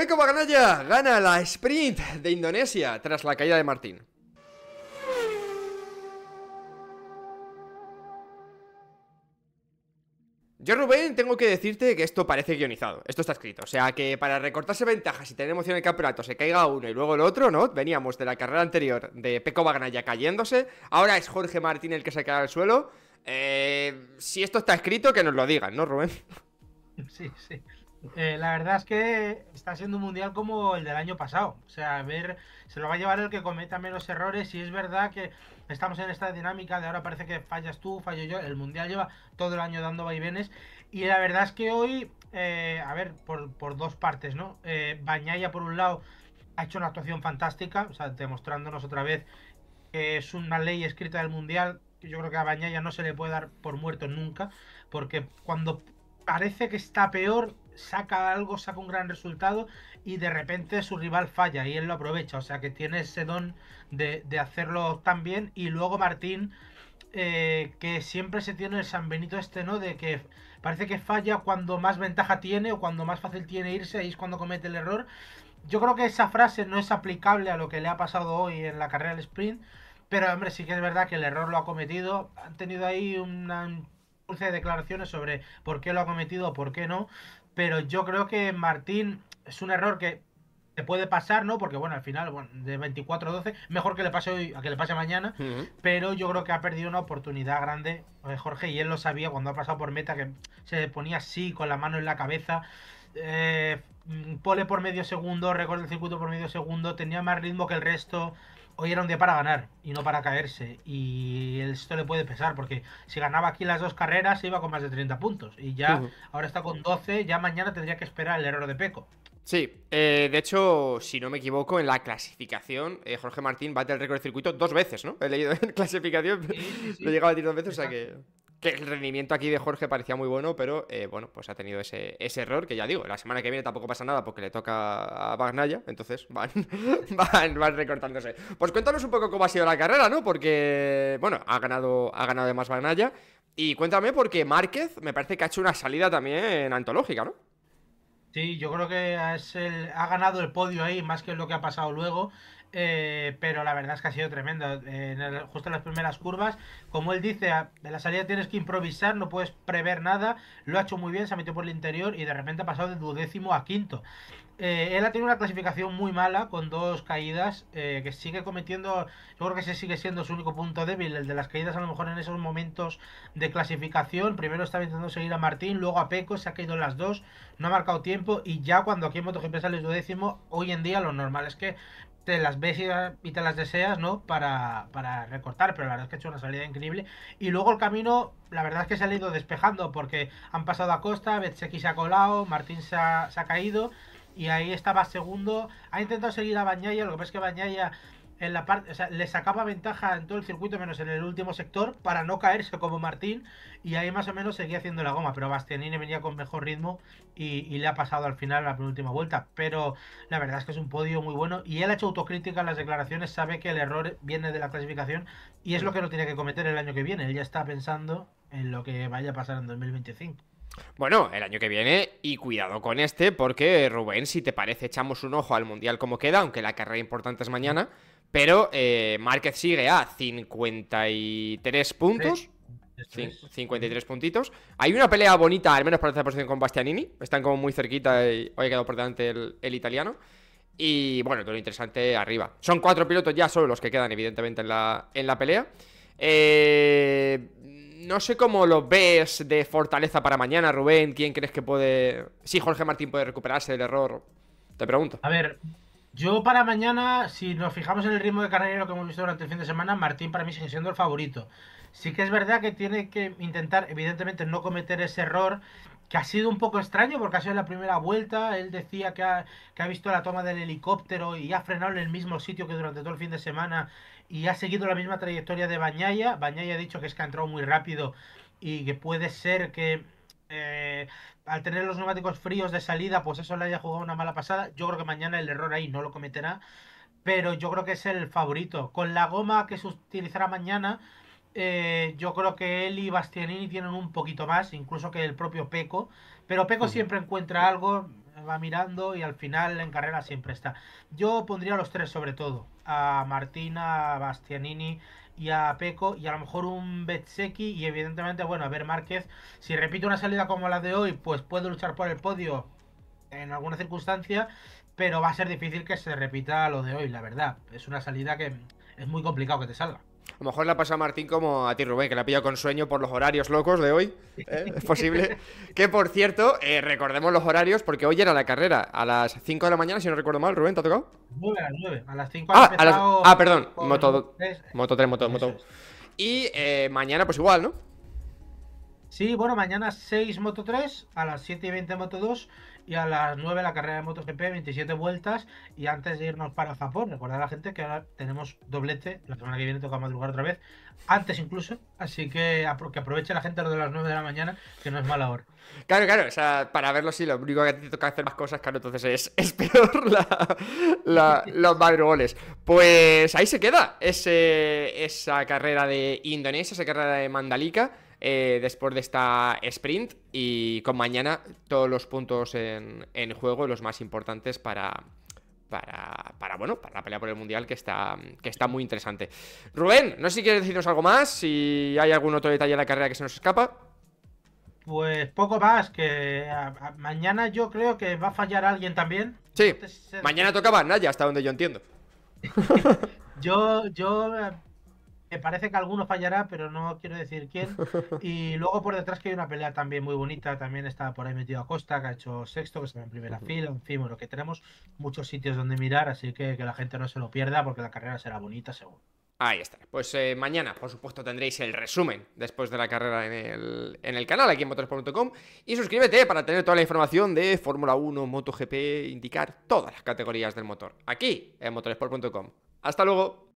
Peko gana la sprint de Indonesia tras la caída de Martín. Yo, Rubén, tengo que decirte que esto parece guionizado. Esto está escrito. O sea, que para recortarse ventajas y tener emoción en el campeonato se caiga uno y luego el otro, ¿no? Veníamos de la carrera anterior de Peco Baganaya cayéndose. Ahora es Jorge Martín el que se queda al suelo. Eh, si esto está escrito, que nos lo digan, ¿no, Rubén? sí, sí. Eh, la verdad es que está siendo un mundial como el del año pasado. O sea, a ver, se lo va a llevar el que cometa menos errores. Y es verdad que estamos en esta dinámica de ahora parece que fallas tú, fallo yo. El mundial lleva todo el año dando vaivenes. Y la verdad es que hoy, eh, a ver, por, por, dos partes, ¿no? Eh, Bañaya, por un lado, ha hecho una actuación fantástica, o sea, demostrándonos otra vez que es una ley escrita del mundial. Yo creo que a Bañaya no se le puede dar por muerto nunca, porque cuando parece que está peor, saca algo, saca un gran resultado y de repente su rival falla y él lo aprovecha. O sea que tiene ese don de, hacerlo tan bien. Y luego Martín, eh, que siempre se tiene el San Benito este, ¿no? De que parece que falla cuando más ventaja tiene o cuando más fácil tiene irse, ahí es cuando comete el error. Yo creo que esa frase no es aplicable a lo que le ha pasado hoy en la carrera del sprint. Pero hombre, sí que es verdad que el error lo ha cometido. Han tenido ahí una de declaraciones sobre por qué lo ha cometido o por qué no, pero yo creo que Martín es un error que te puede pasar, ¿no? Porque bueno, al final, de 24 12, mejor que le pase hoy a que le pase mañana, pero yo creo que ha perdido una oportunidad grande eh, Jorge y él lo sabía cuando ha pasado por meta que se ponía así con la mano en la cabeza. Eh, mm, pole por medio segundo, récord del circuito por medio segundo, tenía más ritmo que el resto hoy era un día para ganar y no para caerse. Y esto le puede pesar, porque si ganaba aquí las dos carreras, se iba con más de 30 puntos. Y ya, ahora está con 12, ya mañana tendría que esperar el error de Peco. Sí, eh, de hecho, si no me equivoco, en la clasificación, eh, Jorge Martín bate el récord de circuito dos veces, ¿no? He leído en clasificación, lo he llegado a decir dos veces, o sea que que el rendimiento aquí de Jorge parecía muy bueno, pero eh, bueno, pues ha tenido ese, error que ya digo, la semana que viene tampoco pasa nada porque le toca a Bagnaya, entonces van, van, van, recortándose. Pues cuéntanos un poco cómo ha sido la carrera, ¿no? Porque, bueno, ha ganado, ha ganado además Bagnaya. Y cuéntame porque Márquez me parece que ha hecho una salida también antológica, ¿no? Sí, yo creo que es ha ganado el podio ahí, más que lo que ha pasado luego. Eh, pero la verdad es que ha sido tremendo. en justo en las primeras curvas, como él dice, de la salida tienes que improvisar, no puedes prever nada. Lo ha hecho muy bien, se ha metido por el interior y de repente ha pasado de duodécimo a quinto él eh, ha tenido una clasificación muy mala con dos caídas eh, que sigue cometiendo, yo creo que ese sigue siendo su único punto débil, el de las caídas a lo mejor en esos momentos de clasificación. Primero estaba intentando seguir a Martín, luego a Peco, se ha caído en las dos, no ha marcado tiempo y ya cuando aquí en MotoGP sale el décimo, hoy en día lo normal es que te las ves y te las deseas, ¿no? Para, recortar, pero la verdad es que ha hecho una salida increíble. Y luego el camino, la verdad es que se ha ido despejando porque han pasado a Costa, Betseki se ha colado, Martín se se ha caído, y ahí estaba segundo. Ha intentado seguir a Bañaya, lo que pasa es que Bañaya en la parte, le sacaba ventaja en todo el circuito menos en el último sector para no caerse como Martín y ahí más o menos seguía haciendo la goma, pero Bastianini venía con mejor ritmo y, y le ha pasado al final la penúltima vuelta, pero la verdad es que es un podio muy bueno y él ha hecho autocrítica en las declaraciones, sabe que el error viene de la clasificación y es lo que no tiene que cometer el año que viene, él ya está pensando en lo que vaya a pasar en 2025. Bueno, el año que viene y cuidado con este porque Rubén, si te parece, echamos un ojo al Mundial como queda, aunque la carrera importante es mañana, pero eh, Márquez sigue a 53 puntos. 53 puntitos. Hay una pelea bonita, al menos para esta posición con Bastianini. Están como muy cerquita y hoy ha quedado por delante el, italiano. Y bueno, todo lo interesante arriba. Son cuatro pilotos ya solo los que quedan, evidentemente, en la, en la pelea. Eh, no sé cómo lo ves de fortaleza para mañana, Rubén. ¿Quién crees que puede...? Si sí, Jorge Martín puede recuperarse del error. Te pregunto. A ver, yo para mañana, si nos fijamos en el ritmo de carrera que hemos visto durante el fin de semana, Martín para mí sigue siendo el favorito. Sí que es verdad que tiene que intentar, evidentemente, no cometer ese error que ha sido un poco extraño porque ha sido la primera vuelta. Él decía que ha, visto la toma del helicóptero y ha frenado en el mismo sitio que durante todo el fin de semana y ha seguido la misma trayectoria de Bañaya. Bañaya ha dicho que es que ha entrado muy rápido y que puede ser que eh, al tener los neumáticos fríos de salida, pues eso le haya jugado una mala pasada. Yo creo que mañana el error ahí no lo cometerá, pero yo creo que es el favorito. Con la goma que se utilizará mañana, eh, yo creo que él y Bastianini tienen un poquito más, incluso que el propio Peco. Pero Peco siempre encuentra algo, va mirando y al final en carrera siempre está. Yo pondría a los tres sobre todo, a Martina, a Bastianini y a Peco y a lo mejor un Betseki y evidentemente, bueno, a ver Márquez, si repite una salida como la de hoy, pues puede luchar por el podio en alguna circunstancia, pero va a ser difícil que se repita lo de hoy, la verdad. Es una salida que es muy complicado que te salga. A lo mejor la pasa a Martín como a ti, Rubén, que la pillado con sueño por los horarios locos de hoy. ¿eh? Es posible. que por cierto, eh, recordemos los horarios, porque hoy era la carrera. A las 5 de la mañana, si no recuerdo mal, Rubén, ¿te ha tocado? 9 a las 9. A las 5 ah, a ah, perdón. Moto... 3, Moto. 3, Moto. 1 Y eh, mañana, pues igual, ¿no? Sí, bueno, mañana 6 Moto 3, a las 7 y 20 Moto 2 y a las 9 la carrera de MotoGP, 27 vueltas. Y antes de irnos para Japón, recordad a la gente que ahora tenemos doblete, la semana que viene toca madrugar otra vez, antes incluso. Así que, que aproveche la gente lo de las 9 de la mañana, que no es mala hora. Claro, claro, o sea, para verlo sí, lo único que te toca hacer más cosas, claro, entonces es, peor la, los madrugones. Pues ahí se queda ese, esa carrera de Indonesia, esa carrera de Mandalika. Eh, después de esta sprint y con mañana todos los puntos en, juego, los más importantes para, para, bueno, para la pelea por el Mundial que está, que está muy interesante. Rubén, no sé si quieres decirnos algo más, si hay algún otro detalle de la carrera que se nos escapa. Pues poco más, que mañana yo creo que va a fallar alguien también. Sí, mañana tocaba Naya, hasta donde yo entiendo. yo, yo eh, me parece que alguno fallará, pero no quiero decir quién. Y luego por detrás que hay una pelea también muy bonita, también está por ahí metido Acosta, que ha hecho sexto, que está en primera fila, en fin, bueno, que tenemos muchos sitios donde mirar, así que que la gente no se lo pierda porque la carrera será bonita, seguro. Ahí está. Pues eh, mañana, por supuesto, tendréis el resumen después de la carrera en el, canal, aquí en motoresport.com Y suscríbete para tener toda la información de Fórmula 1, MotoGP, indicar todas las categorías del motor. Aquí, en motoresport.com. Hasta luego.